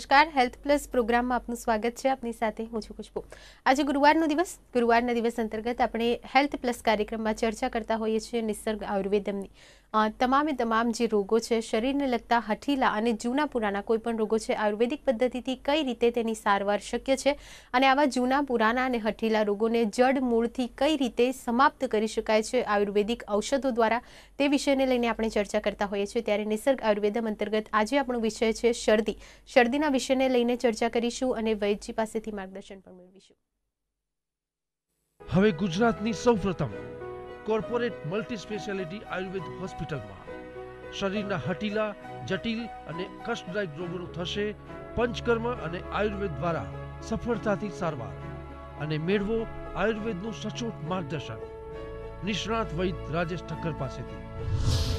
નમસ્કાર health plus પ્રોગ્રામમાં આપનું સ્વાગત છે આપની સાથે હું છું ખુશ્બુ આજે ગુરુવારનો દિવસ ગુરુવારના દિવસ અંતર્ગત આપણે હેલ્થ પ્લસ કાર્યક્રમમાં ચર્ચા કરતા હોઈએ છીએ નિસર્ગ આયુર્વેદમની તમામે તમામ જે રોગો છે શરીરને લગતા હઠીલા અને જૂના પુરાના કોઈપણ રોગો છે આયુર્વેદિક પદ્ધતિથી કઈ રીતે તેની સારવાર શક્ય છે અને આવા જૂના પુરાના અને હઠીલા રોગોને જડ મૂળથી કઈ રીતે સમાપ્ત કરી શકાય છે આયુર્વેદિક ઔષધો દ્વારા તે વિષયને લઈને આપણે ચર્ચા કરતા હોઈએ છીએ ત્યારે નિસર્ગ આયુર્વેદમ અંતર્ગત આજે આપણો વિષય છે શરદી શરદીના વિષયને લઈને ચર્ચા કરીશું અને વૈદ્યજી પાસેથી માર્ગદર્શન પણ મેળવીશું હવે ગુજરાતની સૌપ્રથમ કોર્પોરેટ મલ્ટી સ્પેશિયાલિટી આયુર્વેદ હોસ્પિટલમાં શરીરના હટીલા જટિલ અને કષ્ટદાયક રોગોનું થશે પંચકર્મ અને આયુર્વેદ દ્વારા સફળતાથી સારવાર અને મેળવો આયુર્વેદનું સચોટ માર્ગદર્શન નિષ્ણાત વૈદ રાજેશ ઠક્કર પાસેથી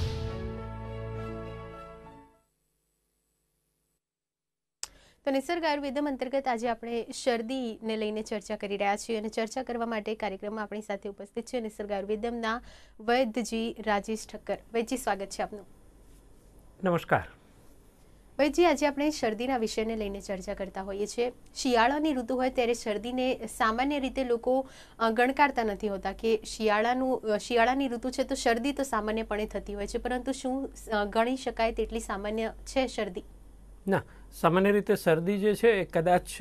તો નિસર્ગ આયુર્વેદમ અંતર્ગત આજે આપણે શરદીને લઈને ચર્ચા કરી રહ્યા છીએ અને ચર્ચા કરવા માટે કાર્યક્રમમાં આપણી સાથે ઉપસ્થિત છે નિસર્ગ આયુર્વેદમના વૈદજી રાજેશ ઠક્કર વૈદજી સ્વાગત છે આપનું નમસ્કાર વૈદ્યજી આજે આપણે શરદીના વિષયને લઈને ચર્ચા કરતા હોઈએ છીએ શિયાળાની ઋતુ હોય ત્યારે શરદીને સામાન્ય રીતે લોકો ગણકારતા નથી હોતા કે શિયાળાનું શિયાળાની ઋતુ છે તો શરદી તો સામાન્યપણે થતી હોય છે પરંતુ શું ગણી શકાય તેટલી સામાન્ય છે શરદી ના સામાન્ય રીતે શરદી જે છે એ કદાચ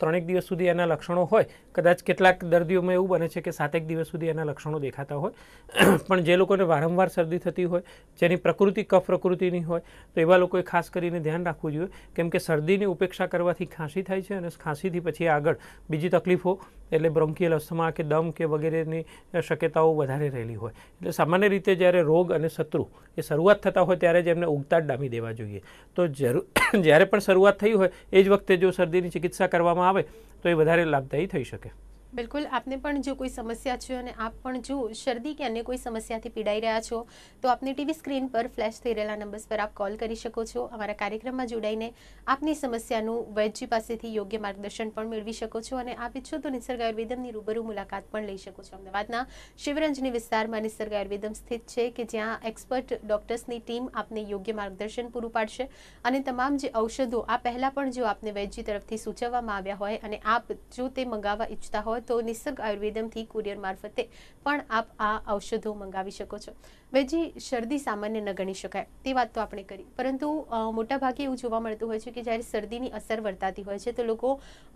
ત્રણેક દિવસ સુધી એના લક્ષણો હોય કદાચ કેટલાક દર્દીઓમાં એવું બને છે કે સાતેક દિવસ સુધી એના લક્ષણો દેખાતા હોય પણ જે લોકોને વારંવાર શરદી થતી હોય જેની પ્રકૃતિ કફ પ્રકૃતિની હોય તો એવા લોકોએ ખાસ કરીને ધ્યાન રાખવું જોઈએ કેમ કે શરદીની ઉપેક્ષા કરવાથી ખાંસી થાય છે અને ખાંસીથી પછી આગળ બીજી તકલીફો એટલે બ્રોન્કિયલ અસ્થમા કે દમ કે વગેરેની શક્યતાઓ વધારે રહેલી હોય એટલે સામાન્ય રીતે જ્યારે રોગ અને શત્રુ એ શરૂઆત થતા હોય ત્યારે જ એમને ઉગતા જ ડામી દેવા જોઈએ તો જરૂર જ્યારે પણ શરૂઆત થઈ હોય એ જ વખતે જો શરદીની ચિકિત્સા કરવામાં આવે તો એ વધારે લાભદાયી થઈ શકે બિલકુલ આપને પણ જો કોઈ સમસ્યા છે અને આપ પણ જો શરદી કે અન્ય કોઈ સમસ્યાથી પીડાઈ રહ્યા છો તો આપની ટીવી સ્ક્રીન પર ફ્લેશ થઈ રહેલા નંબર્સ પર આપ કોલ કરી શકો છો અમારા કાર્યક્રમમાં જોડાઈને આપની સમસ્યાનું વૈદ્યજી પાસેથી યોગ્ય માર્ગદર્શન પણ મેળવી શકો છો અને આપ ઈચ્છો તો નિસર્ગ આયુર્વેદમની રૂબરૂ મુલાકાત પણ લઈ શકો છો અમદાવાદના શિવરંજની વિસ્તારમાં નિસર્ગ આયુર્વેદમ સ્થિત છે કે જ્યાં એક્સપર્ટ ડોક્ટર્સની ટીમ આપને યોગ્ય માર્ગદર્શન પૂરું પાડશે અને તમામ જે ઔષધો આ પહેલાં પણ જો આપને વૈદ્યજી તરફથી સૂચવવામાં આવ્યા હોય અને આપ જો તે મંગાવવા ઈચ્છતા હોય તો નિસર્ગ આયુર્વેદમથી કુરિયર મારફતે પણ આપ આ ઔષધો મંગાવી શકો છો વેજી શરદી સામાન્ય ન ગણી શકાય તે વાત તો આપણે કરી પરંતુ મોટાભાગે એવું જોવા મળતું હોય છે કે જ્યારે શરદીની અસર વર્તાતી હોય છે તો લોકો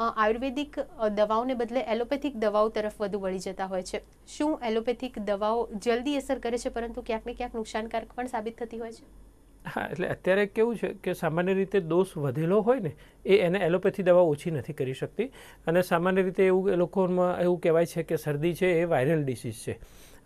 આયુર્વેદિક દવાઓને બદલે એલોપેથિક દવાઓ તરફ વધુ વળી જતા હોય છે શું એલોપેથિક દવાઓ જલ્દી અસર કરે છે પરંતુ ક્યાંક ને ક્યાંક નુકસાનકારક પણ સાબિત થતી હોય છે હા એટલે અત્યારે કેવું છે કે સામાન્ય રીતે દોષ વધેલો હોય ને એ એને એલોપેથી દવા ઓછી નથી કરી શકતી અને સામાન્ય રીતે એવું એ લોકોમાં એવું કહેવાય છે કે શરદી છે એ વાયરલ ડિસીઝ છે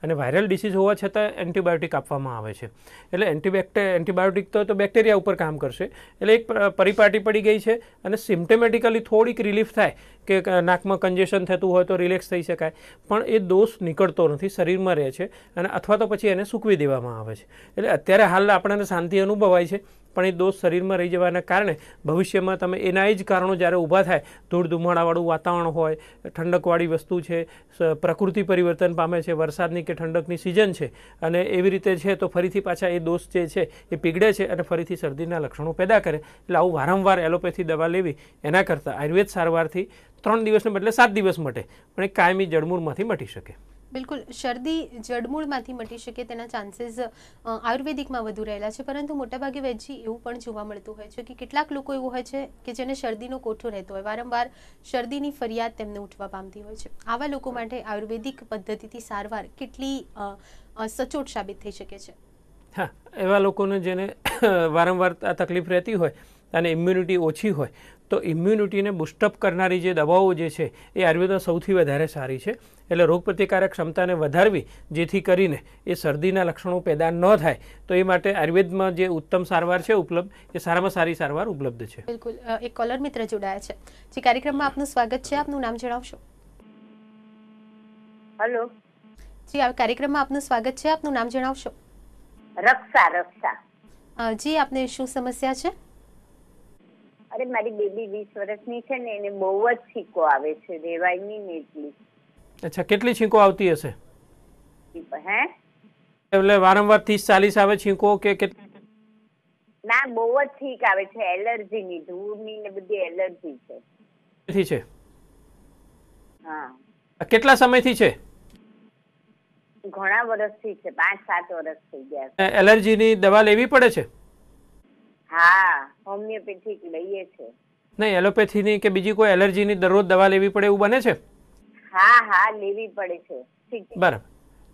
અને વાયરલ ડિસીઝ હોવા છતાં એન્ટિબાયોટિક આપવામાં આવે છે એટલે એન્ટીબેક્ટે એન્ટીબાયોટિક તો બેક્ટેરિયા ઉપર કામ કરશે એટલે એક પરિપાટી પડી ગઈ છે અને સિમ્ટેમેટિકલી થોડીક રિલીફ થાય કે નાકમાં કન્જેશન થતું હોય તો રિલેક્સ થઈ શકાય પણ એ દોષ નીકળતો નથી શરીરમાં રહે છે અને અથવા તો પછી એને સૂકવી દેવામાં આવે છે એટલે અત્યારે હાલ આપણને શાંતિ અનુભવાય છે પણ એ દોષ શરીરમાં રહી જવાના કારણે ભવિષ્યમાં તમે એના જ કારણો જ્યારે ઊભા થાય ધૂળ ધુમાડાવાળું વાતાવરણ હોય ઠંડકવાળી વસ્તુ છે પ્રકૃતિ પરિવર્તન પામે છે વરસાદની કે ઠંડકની સિઝન છે અને એવી રીતે છે તો ફરીથી પાછા એ દોષ જે છે એ પીગળે છે અને ફરીથી શરદીના લક્ષણો પેદા કરે એટલે આવું વારંવાર એલોપેથી દવા લેવી એના કરતાં આયુર્વેદ સારવારથી ત્રણ દિવસને બદલે સાત દિવસ મટે પણ એ કાયમી જડમૂળમાંથી મટી શકે બિલકુલ શરદી જડમૂળમાંથી મટી શકે તેના ચાન્સીસ આયુર્વેદિકમાં વધુ રહેલા છે પરંતુ મોટાભાગે વેજી એવું પણ જોવા મળતું હોય છે કે કેટલાક લોકો એવું હોય છે કે જેને શરદીનો કોઠો રહેતો હોય વારંવાર શરદીની ફરિયાદ તેમને ઉઠવા પામતી હોય છે આવા લોકો માટે આયુર્વેદિક પદ્ધતિથી સારવાર કેટલી સચોટ સાબિત થઈ શકે છે હા એવા લોકોને જેને વારંવાર આ તકલીફ રહેતી હોય અને ઇમ્યુનિટી ઓછી હોય તો ઇમ્યુનિટીને બુસ્ટઅપ કરનારી જે દવાઓ જે છે એ આયુર્વેદમાં સૌથી વધારે સારી છે એટલે રોગપ્રતિકારક ક્ષમતાને વધારવી જેથી કરીને એ શરદીના લક્ષણો પેદા ન થાય તો એ માટે આયુર્વેદમાં જે ઉત્તમ સારવાર છે ઉપલબ્ધ એ સારામાં સારી સારવાર ઉપલબ્ધ છે બિલકુલ એક કોલર મિત્ર જોડાયા છે જે કાર્યક્રમમાં આપનું સ્વાગત છે આપનું નામ જણાવશો હેલો જી આ કાર્યક્રમમાં આપનું સ્વાગત છે આપનું નામ જણાવશો રક્ષા રક્ષા જી આપને શું સમસ્યા છે અરે મારી બેબી વીસ વર્ષની છે ને એને બહુ જ છીકો આવે છે રેવાયની ને એટલી અચ્છા કેટલી છીંકો આવતી હશે હે એટલે વારંવાર ત્રીસ ચાલીસ આવે છીંકો કે કેટલી ના બહુ જ છીંક આવે છે એલર્જીની ધૂળની ને બધી એલર્જી છે થી છે હા કેટલા સમયથી છે ઘણા વર્ષથી છે પાંચ સાત વર્ષ થઈ ગયા એલર્જીની દવા લેવી પડે છે હા હોમિયોપેથિક લઈએ છે નહીં એલોપેથી ની કે બીજી કોઈ એલર્જીની દરરોજ દવા લેવી પડે એવું બને છે હા હા લેવી પડે છે બરાબર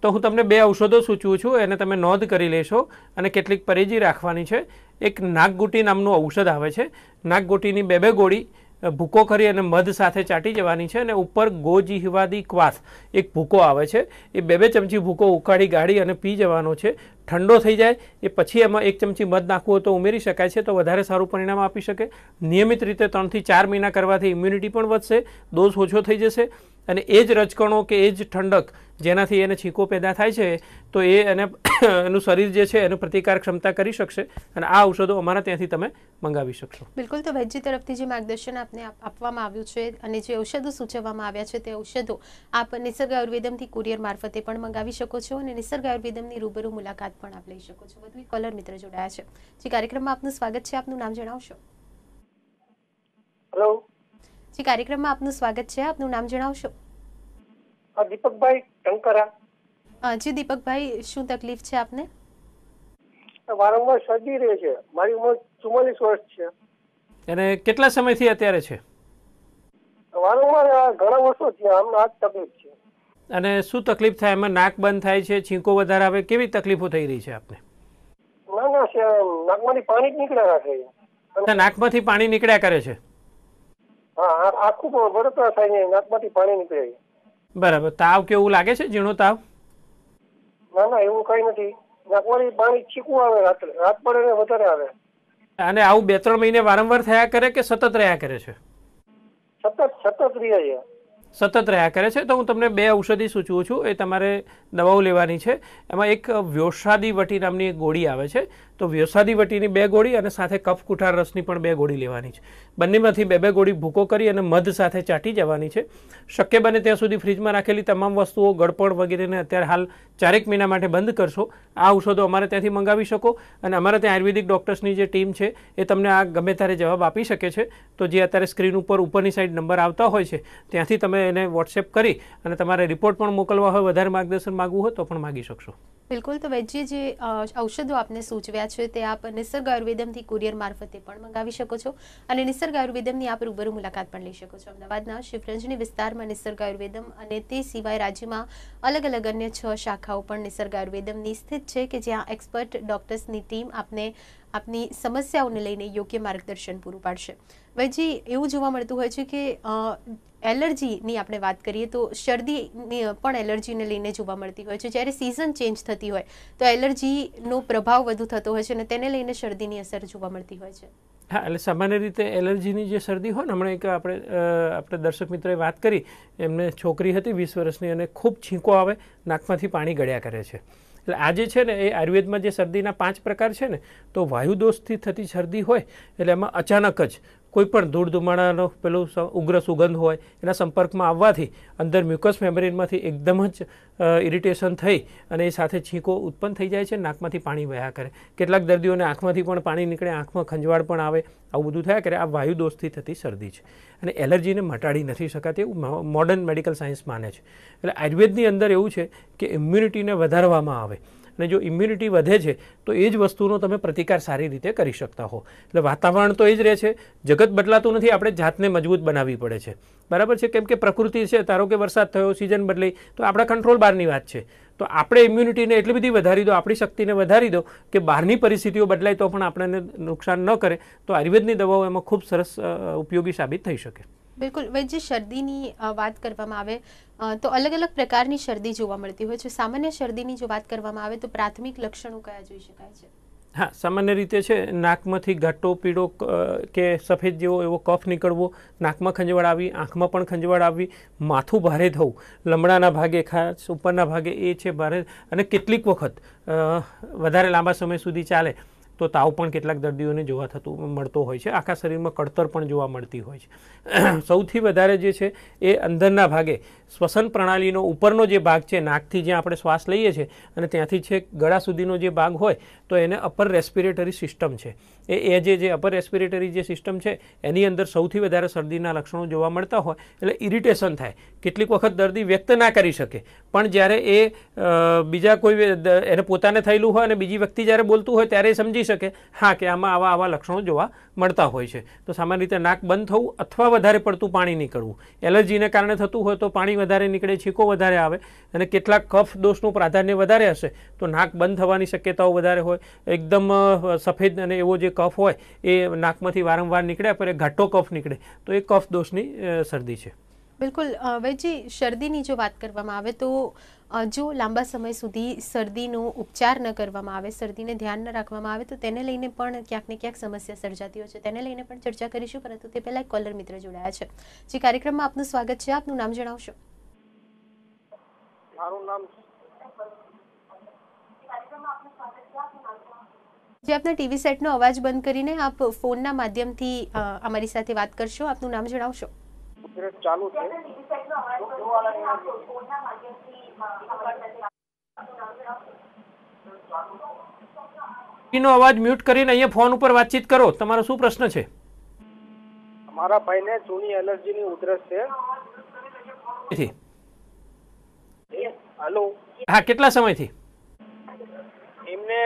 તો હું તમને બે ઔષધો સૂચવું છું એને તમે નોંધ કરી લેશો અને કેટલીક પરેજી રાખવાની છે એક નાગગુટી નામનું ઔષધ આવે છે નાગગુટીની બે બે ગોળી ભૂકો કરી અને મધ સાથે ચાટી જવાની છે અને ઉપર ગોજીહવાદી ક્વાસ એક ભૂકો આવે છે એ બે બે ચમચી ભૂકો ઉકાળી ગાળી અને પી જવાનો છે ઠંડો થઈ જાય એ પછી એમાં એક ચમચી મધ નાખવું હોય તો ઉમેરી શકાય છે તો વધારે સારું પરિણામ આપી શકે નિયમિત રીતે ત્રણથી ચાર મહિના કરવાથી ઇમ્યુનિટી પણ વધશે ડોઝ ઓછો થઈ જશે અને એ જ રજકણો કે એ જ ઠંડક જેનાથી એને છીકો પેદા થાય છે તો એ એને એનું શરીર જે છે એનું પ્રતિકાર ક્ષમતા કરી શકશે અને આ ઔષધો અમારા ત્યાંથી તમે મંગાવી શકશો બિલકુલ તો વૈદ્ય તરફથી જે માર્ગદર્શન આપને આપવામાં આવ્યું છે અને જે ઔષધો સૂચવવામાં આવ્યા છે તે ઔષધો આપ નિસર્ગ આયુર્વેદમથી કુરિયર મારફતે પણ મંગાવી શકો છો અને નિસર્ગ આયુર્વેદમની રૂબરૂ મુલાકાત પણ આપ લઈ શકો છો વધુ કોલર મિત્ર જોડાયા છે જે કાર્યક્રમમાં આપનું સ્વાગત છે આપનું નામ જણાવશો હેલો જી કાર્યક્રમમાં આપનું સ્વાગત છે આપનું નામ જણાવશો દીપકભાઈ ટંકરા જી દીપકભાઈ શું તકલીફ છે આપને વારંવાર શરદી રહે છે મારી ઉંમર ચુમ્માલીસ વર્ષ છે અને કેટલા સમયથી અત્યારે છે વારંવાર ઘણા વર્ષોથી આમ આ તકલીફ છે અને શું તકલીફ થાય એમાં નાક બંધ થાય છે છીંકો વધારે આવે કેવી તકલીફો થઈ રહી છે આપને ના ના નાકમાંથી પાણી નીકળ્યા રાખે નાકમાંથી પાણી નીકળ્યા કરે છે હા આખું ગળતરા થાય ને નાકમાંથી પાણી નીકળે બરાબર તાવ કેવું લાગે છે ઝીણો તાવ ના ના એવું કઈ નથી નાકમાંથી પાણી છીકું આવે રાત્રે રાત પડે ને વધારે આવે અને આવું બે ત્રણ મહિને વારંવાર થયા કરે કે સતત રહ્યા કરે છે સતત સતત રહ્યા છે સતત રહ્યા કરે છે તો હું તમને બે ઔષધિ સૂચવું છું એ તમારે દવાઓ લેવાની છે એમાં એક વ્યોસાદી વટી નામની એક ગોળી આવે છે તો વ્યવસાદી વટીની બે ગોળી અને સાથે કફ કુઠાર રસની પણ બે ગોળી લેવાની છે બંનેમાંથી બે બે ગોળી ભૂકો કરી અને મધ સાથે ચાટી જવાની છે શક્ય બને ત્યાં સુધી ફ્રીજમાં રાખેલી તમામ વસ્તુઓ ગળપણ વગેરેને અત્યારે હાલ ચારેક મહિના માટે બંધ કરશો આ ઔષધો અમારે ત્યાંથી મંગાવી શકો અને અમારે ત્યાં આયુર્વેદિક ડૉક્ટર્સની જે ટીમ છે એ તમને આ ગમે ત્યારે જવાબ આપી શકે છે તો જે અત્યારે સ્ક્રીન ઉપર ઉપરની સાઈડ નંબર આવતા હોય છે ત્યાંથી તમે એને વોટ્સએપ કરી અને તમારે રિપોર્ટ પણ મોકલવા હોય વધારે માર્ગદર્શન માગવું હોય તો પણ માગી શકશો બિલકુલ તો વૈદ્ય જે ઔષધો આપને સૂચવ્યા છે તે આપ નિસર્ગ આયુર્વેદમથી કુરિયર મારફતે પણ મંગાવી શકો છો અને નિસર્ગ આયુર્વેદમની આપ રૂબરૂ મુલાકાત પણ લઈ શકો છો અમદાવાદના શિવરંજની વિસ્તારમાં નિસર્ગ આયુર્વેદમ અને તે સિવાય રાજ્યમાં અલગ અલગ અન્ય છ શાખાઓ પણ નિસર્ગ આયુર્વેદમની સ્થિત છે કે જ્યાં એક્સપર્ટ ડોક્ટર્સની ટીમ આપને આપની સમસ્યાઓને લઈને યોગ્ય માર્ગદર્શન પૂરું પાડશે વૈજી એવું જોવા મળતું હોય છે કે એલર્જીની આપણે વાત કરીએ તો શરદીની પણ એલર્જીને લઈને જોવા મળતી હોય છે જ્યારે સિઝન ચેન્જ થતી હોય તો એલર્જીનો પ્રભાવ વધુ થતો હોય છે અને તેને લઈને શરદીની અસર જોવા મળતી હોય છે હા એટલે સામાન્ય રીતે એલર્જીની જે શરદી હોય ને હમણાં એક આપણે આપણે દર્શક મિત્રોએ વાત કરી એમને છોકરી હતી વીસ વર્ષની અને ખૂબ છીંકો આવે નાકમાંથી પાણી ગળ્યા કરે છે એટલે આજે છે ને એ આયુર્વેદમાં જે શરદીના પાંચ પ્રકાર છે ને તો વાયુદોષથી થતી શરદી હોય એટલે એમાં અચાનક જ કોઈપણ ધૂળ ધુમાડાનો પેલું ઉગ્ર સુગંધ હોય એના સંપર્કમાં આવવાથી અંદર મ્યુકસ મેમ્બ્રેનમાંથી એકદમ જ ઇરિટેશન થઈ અને એ સાથે છીંકો ઉત્પન્ન થઈ જાય છે નાકમાંથી પાણી વહ્યા કરે કેટલાક દર્દીઓને આંખમાંથી પણ પાણી નીકળે આંખમાં ખંજવાળ પણ આવે આવું બધું થયા કરે આ વાયુ દોષથી થતી શરદી છે અને એલર્જીને મટાડી નથી શકાતી એવું મોડર્ન મેડિકલ સાયન્સ માને છે એટલે આયુર્વેદની અંદર એવું છે કે ઇમ્યુનિટીને વધારવામાં આવે અને જો ઇમ્યુનિટી વધે છે તો એ જ વસ્તુનો તમે પ્રતિકાર સારી રીતે કરી શકતા હો એટલે વાતાવરણ તો એ જ રહે છે જગત બદલાતું નથી આપણે જાતને મજબૂત બનાવવી પડે છે બરાબર છે કેમ કે પ્રકૃતિ છે ધારો કે વરસાદ થયો સિઝન બદલાઈ તો આપણા કંટ્રોલ બહારની વાત છે તો આપણે ઇમ્યુનિટીને એટલી બધી વધારી દો આપણી શક્તિને વધારી દો કે બહારની પરિસ્થિતિઓ બદલાય તો પણ આપણને નુકસાન ન કરે તો આયુર્વેદની દવાઓ એમાં ખૂબ સરસ ઉપયોગી સાબિત થઈ શકે બિલકુલ હવે જે શરદીની વાત કરવામાં આવે તો અલગ અલગ પ્રકારની શરદી જોવા મળતી હોય છે સામાન્ય શરદીની જો વાત કરવામાં આવે તો પ્રાથમિક લક્ષણો કયા જોઈ શકાય છે હા સામાન્ય રીતે છે નાકમાંથી ઘાટો પીળો કે સફેદ જેવો એવો કફ નીકળવો નાકમાં ખંજવાળ આવી આંખમાં પણ ખંજવાળ આવી માથું ભારે થવું લમડાના ભાગે ખાસ ઉપરના ભાગે એ છે ભારે અને કેટલીક વખત વધારે લાંબા સમય સુધી ચાલે તો તાવ પણ કેટલાક દર્દીઓને જોવા થતું મળતો હોય છે આખા શરીરમાં કડતર પણ જોવા મળતી હોય છે સૌથી વધારે જે છે એ અંદરના ભાગે શ્વસન પ્રણાલીનો ઉપરનો જે ભાગ છે નાકથી જ્યાં આપણે શ્વાસ લઈએ છીએ અને ત્યાંથી છેક ગળા સુધીનો જે ભાગ હોય તો એને અપર રેસ્પિરેટરી સિસ્ટમ છે એ એ જે જે અપર રેસ્પિરેટરી જે સિસ્ટમ છે એની અંદર સૌથી વધારે શરદીના લક્ષણો જોવા મળતા હોય એટલે ઇરિટેશન થાય કેટલીક વખત દર્દી વ્યક્ત ના કરી શકે પણ જ્યારે એ બીજા કોઈ એને પોતાને થયેલું હોય અને બીજી વ્યક્તિ જ્યારે બોલતું હોય ત્યારે એ સમજી શકે હા કે આમાં આવા આવા લક્ષણો જોવા મળતા હોય છે તો સામાન્ય રીતે નાક બંધ થવું અથવા વધારે પડતું પાણી નીકળવું એલર્જીને કારણે થતું હોય તો પાણી વધારે નીકળે છીકો વધારે આવે અને કેટલાક કફ દોષનું પ્રાધાન્ય વધારે હશે તો નાક બંધ થવાની શક્યતાઓ વધારે હોય એકદમ સફેદ અને એવો જે કફ હોય એ નાકમાંથી વારંવાર નીકળે પણ એ ઘાટો કફ નીકળે તો એ કફ દોષની શરદી છે બિલકુલ વૈજી શરદીની જો વાત કરવામાં આવે તો જો લાંબા સમય સુધી શરદીનો ઉપચાર ન કરવામાં આવે શરદીને ધ્યાન ન રાખવામાં આવે તો તેને લઈને પણ ક્યાંક ને ક્યાંક સમસ્યા સર્જાતી હોય છે તેને લઈને પણ ચર્ચા કરીશું પરંતુ તે પહેલાં કોલર મિત્ર જોડાયા છે જે કાર્યક્રમમાં આપનું સ્વાગત છે આપનું નામ જણાવશો મારું નામ જે આપના ટીવી સેટનો અવાજ બંધ કરીને આપ ફોનના માધ્યમથી અમારી સાથે વાત કરશો આપનું નામ જણાવશો ચાલુ છે નો અવાજ મ્યુટ કરીને અહીંયા ફોન ઉપર વાતચીત કરો તમારો શું પ્રશ્ન છે અમારા ભાઈને જૂની એલર્જીની ઉધરસ છે હેલો હા કેટલા સમયથી એમને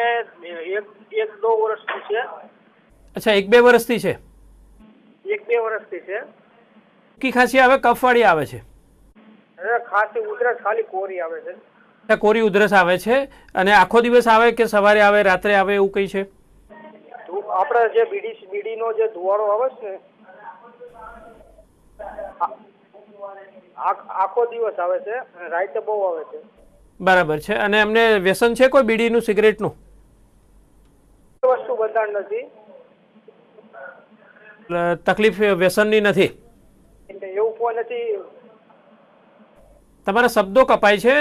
એક એક દો વર્ષથી છે અચ્છા એક બે વર્ષથી છે એક બે વર્ષથી છે કી ખાંસી આવે કફવાળી આવે છે ખાસી ઉધરસ ખાલી કોરી આવે છે કોરી ઉધરસ આવે છે અને આખો દિવસ આવે કે સવારે આવે રાત્રે આવે એવું કઈ છે આપણે જે બીડી બીડીનો જે ધુવાળો આવે છે આખો દિવસ આવે છે રાઈતે બહુ આવે છે બરાબર છે અને એમને વ્યસન છે કોઈ બીડીનું સિગરેટનું વસ્તુ બંધાણ નથી તકલીફ વ્યસનની નથી એવું કોઈ નથી તમારા શબ્દો કપાય છે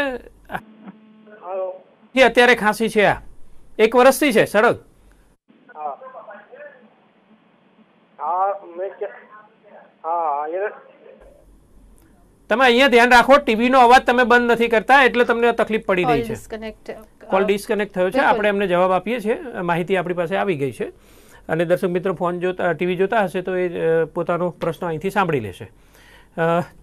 જી અત્યારે ખાંસી છે આ એક વર્ષથી છે સરળ તમે અહીંયા ધ્યાન રાખો ટીવી નો અવાજ તમે બંધ નથી કરતા એટલે તમને તકલીફ પડી રહી છે કોલ ડિસ્કનેક્ટ થયો છે આપણે એમને જવાબ આપીએ છીએ માહિતી આપણી પાસે આવી ગઈ છે અને દર્શક મિત્રો ફોન જોતા ટીવી જોતા હશે તો એ પોતાનો પ્રશ્ન અહીંથી સાંભળી લેશે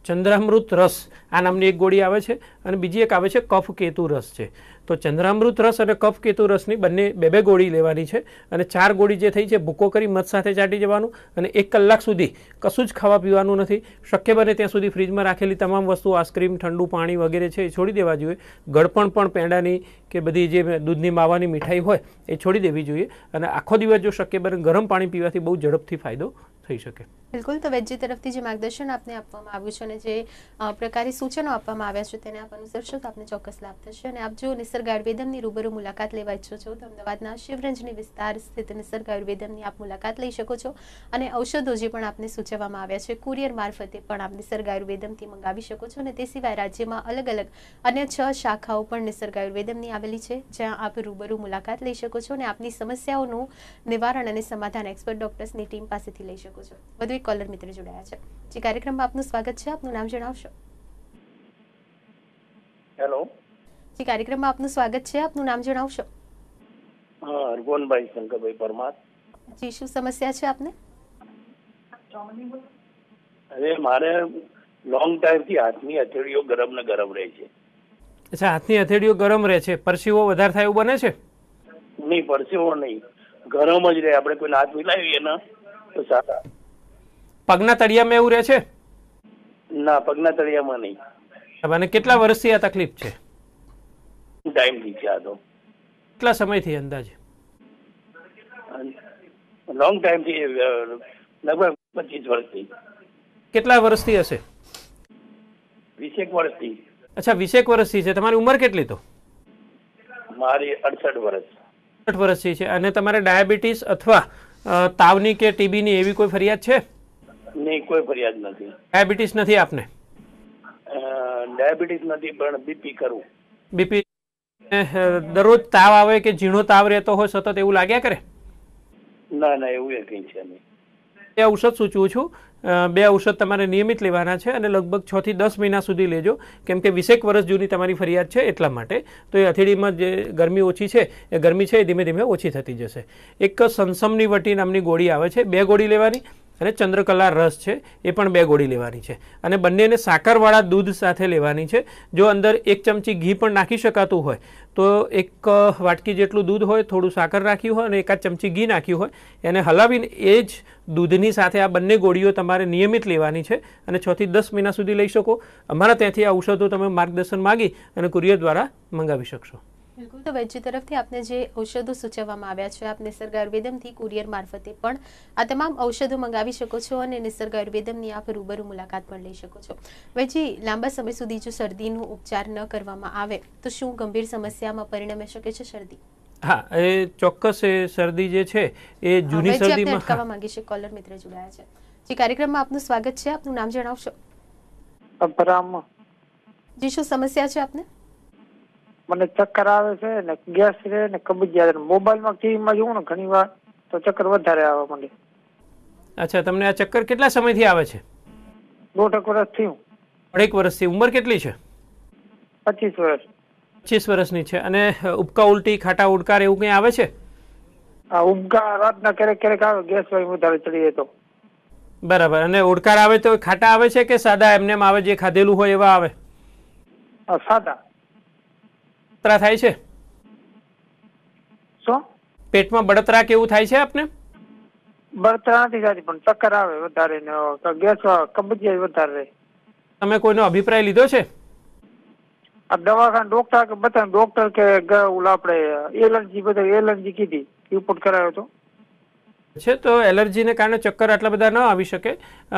ચંદ્રામૃત રસ આ નામની એક ગોળી આવે છે અને બીજી એક આવે છે કફ કેતુ રસ છે તો ચંદ્રામૃત રસ અને કફ કેતુ રસની બંને બે બે ગોળી લેવાની છે અને ચાર ગોળી જે થઈ છે ભૂકો કરી મધ સાથે ચાટી જવાનું અને એક કલાક સુધી કશું જ ખાવા પીવાનું નથી શક્ય બને ત્યાં સુધી ફ્રીજમાં રાખેલી તમામ વસ્તુ આઈસ્ક્રીમ ઠંડુ પાણી વગેરે છે એ છોડી દેવા જોઈએ ગળપણ પણ પેંડાની કે બધી જે દૂધની માવાની મીઠાઈ હોય એ છોડી દેવી જોઈએ અને આખો દિવસ જો શક્ય બને ગરમ પાણી પીવાથી બહુ ઝડપથી ફાયદો થઈ શકે બિલકુલ તો વેદજી તરફથી જે માર્ગદર્શન આપને આપવામાં આવ્યું છે અને જે પ્રકારે સૂચનો આપવામાં આવ્યા છે તેને આપ અનુસરશો તો આપને ચોક્કસ લાભ થશે અને આપ જો નિસર્ગ આયુર્વેદમની રૂબરૂ મુલાકાત લેવા ઈચ્છો છો તો અમદાવાદના શિવરંજની વિસ્તાર સ્થિત નિસર્ગ આયુર્વેદમની આપ મુલાકાત લઈ શકો છો અને ઔષધો જે પણ આપને સૂચવવામાં આવ્યા છે કુરિયર મારફતે પણ આપ નિસર્ગ આયુર્વેદમથી મંગાવી શકો છો અને તે સિવાય રાજ્યમાં અલગ અલગ અન્ય છ શાખાઓ પણ નિસર્ગ આયુર્વેદમની આવેલી છે જ્યાં આપ રૂબરૂ મુલાકાત લઈ શકો છો અને આપની સમસ્યાઓનું નિવારણ અને સમાધાન એક્સપર્ટ ડોક્ટર્સની ટીમ પાસેથી લઈ શકો શકો છો વધુ એક કોલર મિત્ર જોડાયા છે જે કાર્યક્રમમાં આપનું સ્વાગત છે આપનું નામ જણાવશો હેલો જે કાર્યક્રમમાં આપનું સ્વાગત છે આપનું નામ જણાવશો અર્ગોનભાઈ શંકરભાઈ પરમાર જી શું સમસ્યા છે આપને અરે મારે લોંગ ટાઈમથી હાથની હથેળીઓ ગરમ ને ગરમ રહે છે અચ્છા હાથની હથેળીઓ ગરમ રહે છે પરસીવો વધારે થાય એવું બને છે નહીં પરસેવો નહીં ગરમ જ રહે આપણે કોઈ હાથ મિલાવીએ ને પગના તળિયામાં એવું રહે છે ના પગના તળિયામાં નહીં અને કેટલા વર્ષથી આ તકલીફ છે ટાઈમથી છે આ તો કેટલા સમયથી અંદાજે લોંગ ટાઈમથી લગભગ પચીસ વર્ષથી કેટલા વર્ષથી હશે વીસેક વર્ષથી અચ્છા વીસેક વર્ષથી છે તમારી ઉંમર કેટલી તો મારી અડસઠ વર્ષ અડસઠ વર્ષથી છે અને તમારે ડાયાબિટીસ અથવા તાવની કે ટીબીની એવી કોઈ ફરિયાદ છે નહીં કોઈ ફરિયાદ નથી ડાયાબિટીસ નથી આપને ડાયાબિટીસ નથી પણ બીપી કરું બીપી દરરોજ તાવ આવે કે ઝીણો તાવ રહેતો હોય સતત એવું લાગ્યા કરે ના ના એવું એ કંઈ છે નહીં એ ઔષધ સૂચવું છું બે ઔષધ તમારે નિયમિત લેવાના છે અને લગભગ છથી દસ મહિના સુધી લેજો કેમ કે વીસેક વર્ષ જૂની તમારી ફરિયાદ છે એટલા માટે તો એ હથેળીમાં જે ગરમી ઓછી છે એ ગરમી છે એ ધીમે ધીમે ઓછી થતી જશે એક સંસમની વટી નામની ગોળી આવે છે બે ગોળી લેવાની અને ચંદ્રકલા રસ છે એ પણ બે ગોળી લેવાની છે અને બંનેને સાકરવાળા દૂધ સાથે લેવાની છે જો અંદર એક ચમચી ઘી પણ નાખી શકાતું હોય તો એક વાટકી જેટલું દૂધ હોય થોડું સાકર નાખ્યું હોય અને એકાદ ચમચી ઘી નાખ્યું હોય એને હલાવીને એ જ દૂધની સાથે આ બંને ગોળીઓ તમારે નિયમિત લેવાની છે અને છથી દસ મહિના સુધી લઈ શકો અમારા ત્યાંથી આ ઔષધો તમે માર્ગદર્શન માગી અને કુરિયર દ્વારા મંગાવી શકશો બિલકુલ તો વૈદ્ય તરફથી આપને જે ઔષધો સૂચવવામાં આવ્યા છે આપ નિસર્ગ આયુર્વેદમથી કુરિયર મારફતે પણ આ તમામ ઔષધો મંગાવી શકો છો અને નિસર્ગ આયુર્વેદમની આપ રૂબરૂ મુલાકાત પણ લઈ શકો છો વૈજી લાંબા સમય સુધી જો શરદીનો ઉપચાર ન કરવામાં આવે તો શું ગંભીર સમસ્યામાં પરિણમી શકે છે શરદી હા એ ચોક્કસ શરદી જે છે એ જૂની શરદીમાં અટકાવવા માંગી છે કોલર મિત્ર જોડાયા છે જે કાર્યક્રમમાં આપનું સ્વાગત છે આપનું નામ જણાવશો અપરામ જી શું સમસ્યા છે આપને મને ચક્કર આવે છે ને ગેસ રહે ને કબજિયાત મોબાઈલમાં ટીવીમાં જોઉં ને ઘણી વાર તો ચક્કર વધારે આવે મને અચ્છા તમને આ ચક્કર કેટલા સમયથી આવે છે દોઢેક વર્ષ થયું અઢેક વર્ષથી ઉંમર કેટલી છે પચીસ વર્ષ પચીસ વર્ષની છે અને ઉબકા ઉલટી ખાટા ઉડકાર એવું કંઈ આવે છે હા ઉબકા રાતના ક્યારેક ક્યારેક આવે ગેસ હોય વધારે ચડી તો બરાબર અને ઉડકાર આવે તો ખાટા આવે છે કે સાદા એમને આવે જે ખાધેલું હોય એવા આવે સાદા બળતરા થાય છે શું પેટમાં બળતરા કેવું થાય છે આપને બળતરા નથી થતી પણ ચક્કર આવે વધારે ને ગેસ કબજિયાત વધારે રહે તમે કોઈનો અભિપ્રાય લીધો છે આ દવાખાના ડોક્ટર કે બધા ડોક્ટર કે ઓલા આપણે એલર્જી બધા એલર્જી કીધી રિપોર્ટ કરાયો તો છે તો એલર્જીને કારણે ચક્કર આટલા બધા ન આવી શકે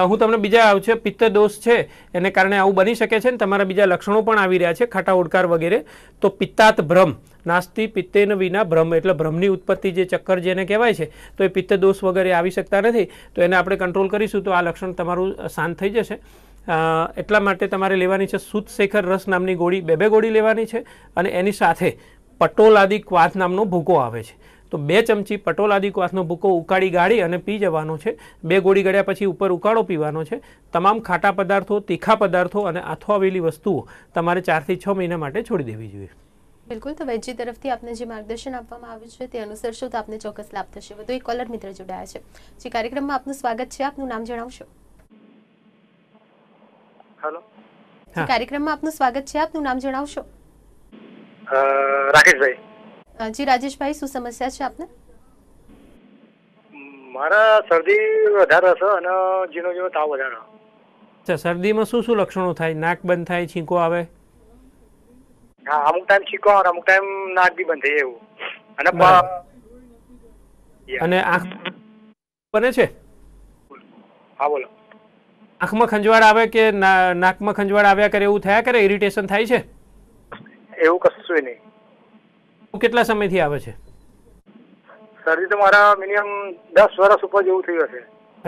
હું તમને બીજા આવશે પિત્તદોષ છે એને કારણે આવું બની શકે છે ને તમારા બીજા લક્ષણો પણ આવી રહ્યા છે ખાટા ઉડકાર વગેરે તો પિત્તાત ભ્રમ નાસ્તી પિત્તેન વિના ભ્રમ એટલે ભ્રમની ઉત્પત્તિ જે ચક્કર જેને કહેવાય છે તો એ પિત્તદોષ દોષ વગેરે આવી શકતા નથી તો એને આપણે કંટ્રોલ કરીશું તો આ લક્ષણ તમારું શાંત થઈ જશે એટલા માટે તમારે લેવાની છે સુતશેખર રસ નામની ગોળી બે બે ગોળી લેવાની છે અને એની સાથે પટોલ આદિ ક્વાથ નામનો ભૂકો આવે છે તો બે ચમચી પટોલાદી ક્વાસનો ભૂકો ઉકાળી ગાળી અને પી જવાનો છે બે ગોળી ગળ્યા પછી ઉપર ઉકાળો પીવાનો છે તમામ ખાટા પદાર્થો તીખા પદાર્થો અને આથવાવેલી વસ્તુઓ તમારે ચારથી છ મહિના માટે છોડી દેવી જોઈએ બિલકુલ તો વૈદ્ય તરફથી આપને જે માર્ગદર્શન આપવામાં આવ્યું છે તે અનુસરશો તો આપને ચોક્કસ લાભ થશે વધુ એક કોલર મિત્ર જોડાયા છે જે કાર્યક્રમમાં આપનું સ્વાગત છે આપનું નામ જણાવશો હેલો કાર્યક્રમમાં આપનું સ્વાગત છે આપનું નામ જણાવશો રાકેશભાઈ જી રાજેશભાઈ શું સમસ્યા છે આપને મારા શરદી વધારે છે અને જીનો જીનો તાવ વધારે અચ્છા શરદીમાં શું શું લક્ષણો થાય નાક બંધ થાય છીંકો આવે હા અમુક ટાઈમ છીંકો આવે અમુક ટાઈમ નાક બી બંધ થઈ એવું અને અને આંખ બને છે હા બોલો આંખમાં ખંજવાળ આવે કે નાકમાં ખંજવાળ આવ્યા કરે એવું થયા કરે ઇરિટેશન થાય છે એવું કશું નહીં કેટલા સમયથી આવે છે શરદી તો મારા મિનિમમ દસ વર્ષ ઉપર જેવું થયું હશે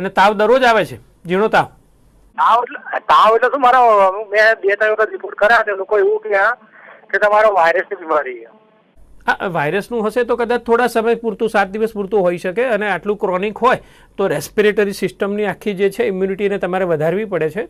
અને તાવ દરરોજ આવે છે ઝીણો તાવ તાવ એટલે તાવ એટલે શું મારા મેં બે ત્રણ વખત રિપોર્ટ કર્યા તે લોકો એવું કહ્યા કે તમારો વાયરસની બીમારી છે હા વાયરસનું હશે તો કદાચ થોડા સમય પૂરતું સાત દિવસ પૂરતું હોઈ શકે અને આટલું ક્રોનિક હોય તો રેસ્પિરેટરી સિસ્ટમની આખી જે છે ઇમ્યુનિટીને તમારે વધારવી પડે છે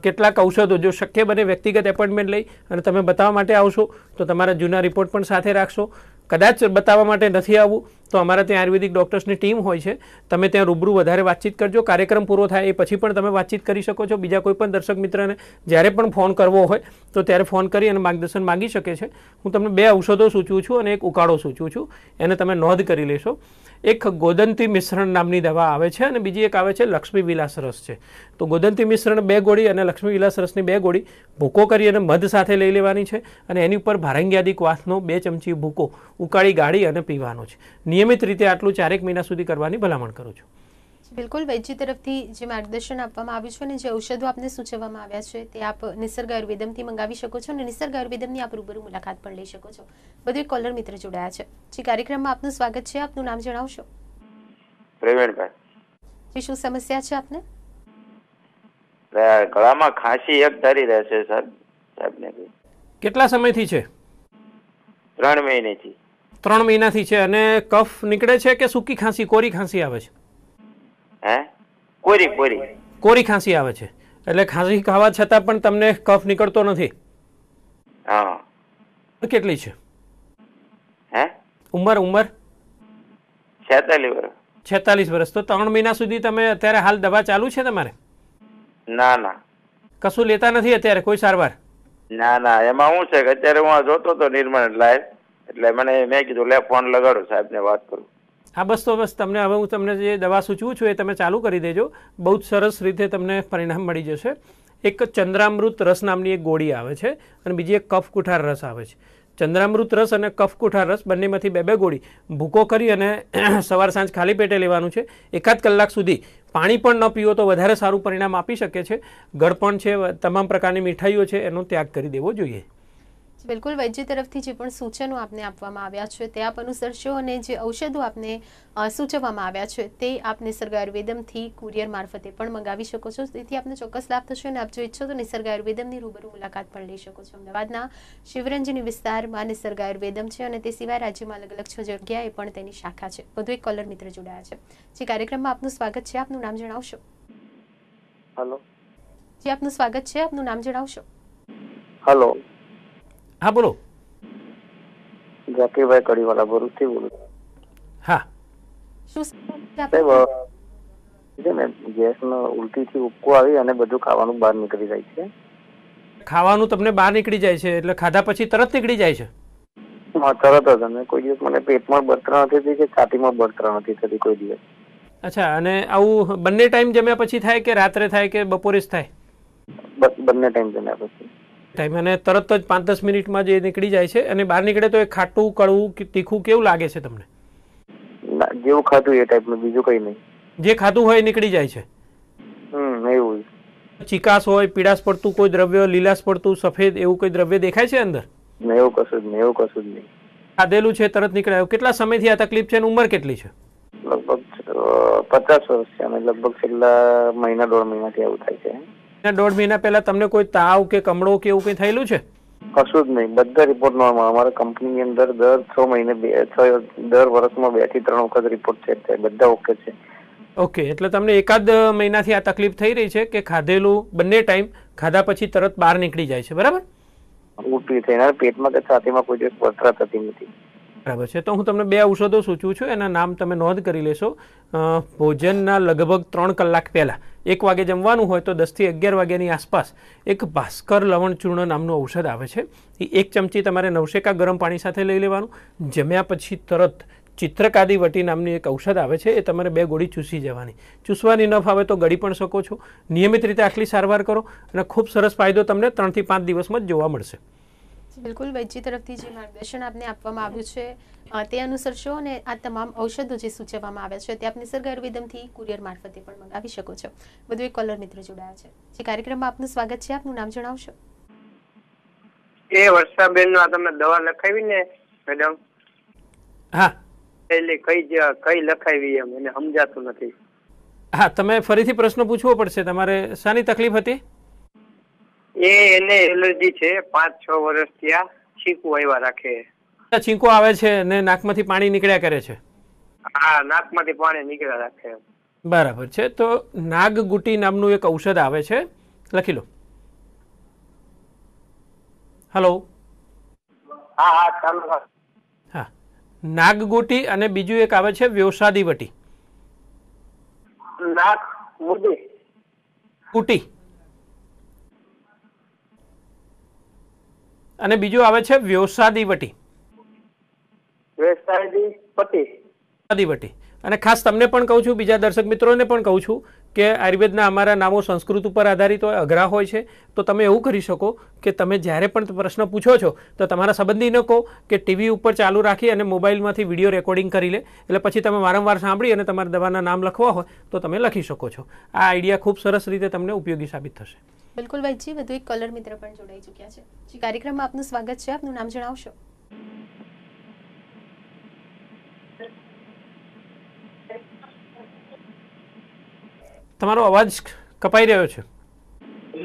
કેટલાક ઔષધો જો શક્ય બને વ્યક્તિગત એપોઇન્ટમેન્ટ લઈ અને તમે બતાવવા માટે આવશો તો તમારા જૂના રિપોર્ટ પણ સાથે રાખશો કદાચ બતાવવા માટે નથી આવવું તો અમારા ત્યાં આયુર્વેદિક ડૉક્ટર્સની ટીમ હોય છે તમે ત્યાં રૂબરૂ વધારે વાતચીત કરજો કાર્યક્રમ પૂરો થાય એ પછી પણ તમે વાતચીત કરી શકો છો બીજા કોઈ પણ દર્શક મિત્રને જ્યારે પણ ફોન કરવો હોય તો ત્યારે ફોન કરી અને માર્ગદર્શન માગી શકે છે હું તમને બે ઔષધો સૂચવું છું અને એક ઉકાળો સૂચવું છું એને તમે નોંધ કરી લેશો એક ગોદંતી મિશ્રણ નામની દવા આવે છે અને બીજી એક આવે છે લક્ષ્મી વિલાસ રસ છે તો ગોદંતી મિશ્રણ બે ગોળી અને લક્ષ્મી વિલાસ રસની બે ગોળી ભૂકો કરી અને મધ સાથે લઈ લેવાની છે અને એની ઉપર ભારંગ્યાદી ક્વાસનો બે ચમચી ભૂકો ઉકાળી ગાળી અને પીવાનો છે નિયમિત રીતે આટલું ચારેક મહિના સુધી કરવાની ભલામણ કરું છું બિલકુલ વૈદ્ય તરફથી જે માર્ગદર્શન આપવામાં આવ્યું છે અને જે ઔષધો આપને સૂચવવામાં આવ્યા છે તે આપ નિસર્ગ આયુર્વેદમથી મંગાવી શકો છો અને નિસર્ગ આયુર્વેદમની આપ રૂબરૂ મુલાકાત પણ લઈ શકો છો બધું કોલર મિત્ર જોડાયા છે જે કાર્યક્રમમાં આપનું સ્વાગત છે આપનું નામ જણાવશો પ્રવીણભાઈ શું સમસ્યા છે આપને ગળામાં ખાંસી એક ધારી રહેશે સર કેટલા સમયથી છે ત્રણ મહિનેથી ત્રણ મહિનાથી છે અને કફ નીકળે છે કે સૂકી ખાંસી કોરી ખાંસી આવે છે હે કોરી કોરી કોરી ખાંસી આવે છે એટલે ખાંસી ખાવા છતાં પણ તમને કફ નીકળતો નથી હા કેટલી છે હે ઉંમર ઉંમર છેતાલીસ વર્ષ છેતાલીસ વર્ષ તો ત્રણ મહિના સુધી તમે અત્યારે હાલ દવા ચાલુ છે તમારે ના ના કશું લેતા નથી અત્યારે કોઈ સારવાર ના ના એમાં શું છે કે અત્યારે હું આ જોતો હતો નિર્માણ લાઈવ એટલે મને મેં કીધું લે ફોન લગાડો સાહેબને વાત કરું હા બસ તો બસ તમને હવે હું તમને જે દવા સૂચવું છું એ તમે ચાલુ કરી દેજો બહુ જ સરસ રીતે તમને પરિણામ મળી જશે એક ચંદ્રામૃત રસ નામની એક ગોળી આવે છે અને બીજી એક કફકુઠાર રસ આવે છે ચંદ્રામૃત રસ અને કફ રસ બંનેમાંથી બે બે ગોળી ભૂકો કરી અને સવાર સાંજ ખાલી પેટે લેવાનું છે એકાદ કલાક સુધી પાણી પણ ન પીવો તો વધારે સારું પરિણામ આપી શકે છે ગળપણ છે તમામ પ્રકારની મીઠાઈઓ છે એનો ત્યાગ કરી દેવો જોઈએ બિલકુલ વૈદ્ય તરફથી જે પણ સૂચનો આપને આપવામાં આવ્યા છે તે આપ અનુસરશો અને જે ઔષધો આપને સૂચવવામાં આવ્યા છે તે આપ નિસર્ગ આયુર્વેદમથી કુરિયર મારફતે પણ મંગાવી શકો છો તેથી આપને ચોક્કસ લાભ થશે અને આપ જો ઈચ્છો તો નિસર્ગ આયુર્વેદમની રૂબરૂ મુલાકાત પણ લઈ શકો છો અમદાવાદના શિવરંજની વિસ્તારમાં નિસર્ગ આયુર્વેદમ છે અને તે સિવાય રાજ્યમાં અલગ અલગ છ જગ્યાએ પણ તેની શાખા છે વધુ એક કોલર મિત્ર જોડાયા છે જે કાર્યક્રમમાં આપનું સ્વાગત છે આપનું નામ જણાવશો હેલો જી આપનું સ્વાગત છે આપનું નામ જણાવશો હેલો હા બોલો ઝાકીરભાઈ કડીવાલા ભરૂચથી બોલું હા શું છે ને ગેસનો ઉલટીથી ઉપકો આવી અને બધું ખાવાનું બહાર નીકળી જાય છે ખાવાનું તમને બહાર નીકળી જાય છે એટલે ખાધા પછી તરત નીકળી જાય છે હા તરત જ અને કોઈ દિવસ મને પેટમાં બળતરા નથી થઈ કે છાતીમાં બળતરા નથી થતી કોઈ દિવસ અચ્છા અને આવું બંને ટાઈમ જમ્યા પછી થાય કે રાત્રે થાય કે બપોરે જ થાય બંને ટાઈમ જમ્યા પછી ટાઈમ અને તરત જ પાંચ દસ મિનિટમાં જે નીકળી જાય છે અને બહાર નીકળે તો એ ખાટું કડવું તીખું કેવું લાગે છે તમને જેવું ખાધું એ ટાઈપનું બીજું કઈ નહીં જે ખાધું હોય નીકળી જાય છે એવું ચિકાસ હોય પીડાશ પડતું કોઈ દ્રવ્ય લીલાશ પડતું સફેદ એવું કોઈ દ્રવ્ય દેખાય છે અંદર એવું કશું જ નહીં એવું કશું જ નહીં ખાધેલું છે તરત નીકળે નીકળાયું કેટલા સમયથી આ તકલીફ છે અને ઉંમર કેટલી છે લગભગ પચાસ વર્ષ છે અને લગભગ છેલ્લા મહિના દોઢ મહિનાથી આવું થાય છે મહિના દોઢ મહિના પહેલા તમને કોઈ તાવ કે કમળો કે એવું કંઈ થયેલું છે કશું જ નહીં બધા રિપોર્ટ નોર્મલ અમારા કંપનીની અંદર દર છ મહિને બે છ દર વર્ષમાં બે થી ત્રણ વખત રિપોર્ટ ચેક થાય બધા ઓકે છે ઓકે એટલે તમને એકાદ મહિનાથી આ તકલીફ થઈ રહી છે કે ખાધેલું બંને ટાઈમ ખાધા પછી તરત બહાર નીકળી જાય છે બરાબર ઉલટી થઈને પેટમાં કે છાતીમાં કોઈ દિવસ વતરા થતી નથી બરાબર છે તો હું તમને બે ઔષધો સૂચવું છું એના નામ તમે નોંધ કરી લેશો ભોજનના લગભગ ત્રણ કલાક પહેલાં એક વાગે જમવાનું હોય તો દસથી અગિયાર વાગ્યાની આસપાસ એક ભાસ્કર લવણ ચૂર્ણ નામનું ઔષધ આવે છે એ એક ચમચી તમારે નવશેકા ગરમ પાણી સાથે લઈ લેવાનું જમ્યા પછી તરત ચિત્રકાદી વટી નામની એક ઔષધ આવે છે એ તમારે બે ગોળી ચૂસી જવાની ચૂસવાની ન ફાવે તો ગળી પણ શકો છો નિયમિત રીતે આટલી સારવાર કરો અને ખૂબ સરસ ફાયદો તમને ત્રણથી પાંચ દિવસમાં જ જોવા મળશે બિલકુલ વૈદ્ય તરફથી જે માર્ગદર્શન આપને આપવામાં આવ્યું છે તે અનુસરશો અને આ તમામ ઔષધો જે સૂચવવામાં આવ્યા છે તે આપ નિસર્ગ આયુર્વેદમથી કુરિયર મારફતે પણ મંગાવી શકો છો વધુ એક કોલર મિત્ર જોડાયા છે જે કાર્યક્રમમાં આપનું સ્વાગત છે આપનું નામ જણાવશો એ વર્ષાબેન આ તમે દવા લખાવી ને મેડમ હા એટલે કઈ કઈ લખાવી એમ એને સમજાતું નથી હા તમે ફરીથી પ્રશ્ન પૂછવો પડશે તમારે શાની તકલીફ હતી એ એને એલર્જી છે પાંચ છ વર્ષ ત્યાં છીંકું આવ્યા રાખે છીંકો આવે છે ને નાકમાંથી પાણી નીકળ્યા કરે છે હા નાકમાંથી પાણી નીકળ્યા રાખે બરાબર છે તો નાગગુટી નામનું એક ઔષધ આવે છે લખી લો હલો હા હા ચાલુ હા નાગગોટી અને બીજું એક આવે છે વ્યવસાદી વટી નાગ ગુટી કુટી અને બીજું આવે છે વ્યવસાદી વટી વ્યવસાદી વટી અને ખાસ તમને પણ કહું છું બીજા દર્શક મિત્રોને પણ કહું છું કે આયુર્વેદના અમારા નામો સંસ્કૃત ઉપર આધારિત હોય અઘરા હોય છે તો તમે એવું કરી શકો કે તમે જ્યારે પણ પ્રશ્ન પૂછો છો તો તમારા સંબંધીને કહો કે ટીવી ઉપર ચાલુ રાખી અને મોબાઈલમાંથી વિડીયો રેકોર્ડિંગ કરી લે એટલે પછી તમે વારંવાર સાંભળી અને તમારા દવાના નામ લખવા હોય તો તમે લખી શકો છો આ આઈડિયા ખૂબ સરસ રીતે તમને ઉપયોગી સાબિત થશે બિલકુલ ભાઈજી વધુ એક કલર મિત્ર પણ જોડાઈ ચૂક્યા છે જી કાર્યક્રમમાં આપનું સ્વાગત છે આપનું નામ જણાવશો તમારો અવાજ કપાઈ રહ્યો છે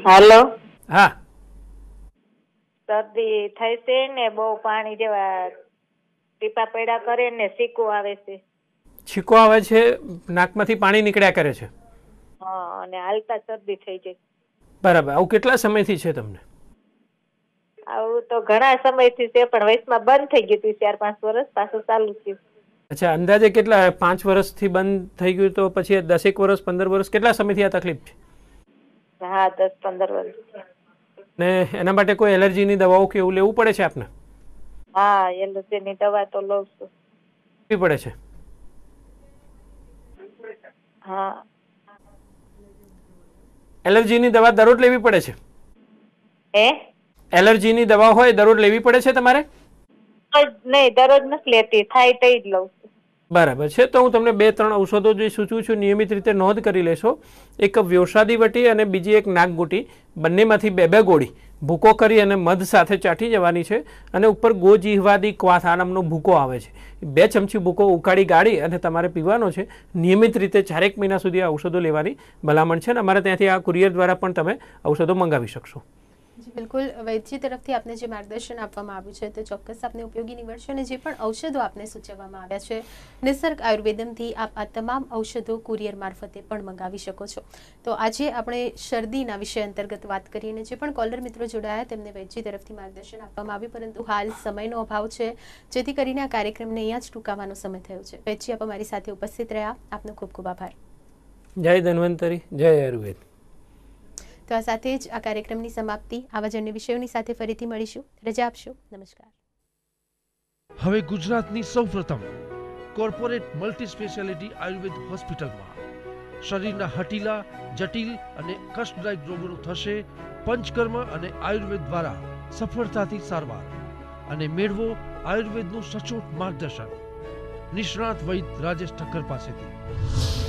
હેલો હા શરદી થઈ છે ને બહુ પાણી જેવા ટીપા પડ્યા કરે ને સીકો આવે છે છીકો આવે છે નાકમાંથી પાણી નીકળ્યા કરે છે હા અને હાલતા શરદી થઈ જાય બરાબર આવું કેટલા સમયથી છે તમને આવું તો ઘણા સમયથી છે પણ વયસમાં બંધ થઈ ગયું હતું ચાર પાંચ વર્ષ પાછું ચાલુ થયું અચ્છા અંદાજે કેટલા પાંચ વર્ષથી બંધ થઈ ગયું તો પછી દસેક વર્ષ પંદર વર્ષ કેટલા સમયથી આ તકલીફ છે હા દસ પંદર વર્ષ ને એના માટે કોઈ એલર્જીની દવાઓ કે એવું લેવું પડે છે આપને હા એલર્જીની દવા તો લઉં છું પડે છે હા એલર્જીની દવા દરરોજ લેવી પડે છે એ એલર્જીની દવા હોય દરરોજ લેવી પડે છે તમારે નહીં દરરોજ નથી લેતી થાય તે જ લઉં બરાબર છે તો હું તમને બે ત્રણ ઔષધો જે સૂચવું છું નિયમિત રીતે નોંધ કરી લેશો એક વ્યવસાદી વટી અને બીજી એક નાગગુટી બંનેમાંથી બે બે ગોળી ભૂકો કરી અને મધ સાથે ચાટી જવાની છે અને ઉપર ગોજીહવાદી ક્વાથા નામનો ભૂકો આવે છે બે ચમચી ભૂકો ઉકાળી ગાળી અને તમારે પીવાનો છે નિયમિત રીતે ચારેક મહિના સુધી આ ઔષધો લેવાની ભલામણ છે અને અમારે ત્યાંથી આ કુરિયર દ્વારા પણ તમે ઔષધો મંગાવી શકશો બિલકુલ વૈદ્ય તરફથી આપને જે માર્ગદર્શન આપવામાં આવ્યું છે તે ચોક્કસ આપને ઉપયોગી નીવડશે અને જે પણ ઔષધો આપને સૂચવવામાં આવ્યા છે નિસર્ગ આયુર્વેદમથી આપ આ તમામ ઔષધો કુરિયર મારફતે પણ મંગાવી શકો છો તો આજે આપણે શરદીના વિષય અંતર્ગત વાત કરી અને જે પણ કોલર મિત્રો જોડાયા તેમને વૈદ્ય તરફથી માર્ગદર્શન આપવામાં આવ્યું પરંતુ હાલ સમયનો અભાવ છે જેથી કરીને આ કાર્યક્રમને અહીંયા જ ટૂંકાવાનો સમય થયો છે વૈદ્ય આપ અમારી સાથે ઉપસ્થિત રહ્યા આપનો ખૂબ ખૂબ આભાર જય ધન્વંતરી જય આયુર્વેદ તો આ સાથે જ આ કાર્યક્રમની સમાપ્તિ આવા જન્ય વિષયોની સાથે ફરીથી મળીશું રજા આપશો નમસ્કાર હવે ગુજરાતની સૌપ્રથમ કોર્પોરેટ મલ્ટી સ્પેશિયાલિટી આયુર્વેદ હોસ્પિટલમાં શરીરના હટીલા જટિલ અને કષ્ટદાયક રોગોનું થશે પંચકર્મ અને આયુર્વેદ દ્વારા સફળતાથી સારવાર અને મેળવો આયુર્વેદનું સચોટ માર્ગદર્શન નિષ્ણાત વૈદ રાજેશ ઠક્કર પાસેથી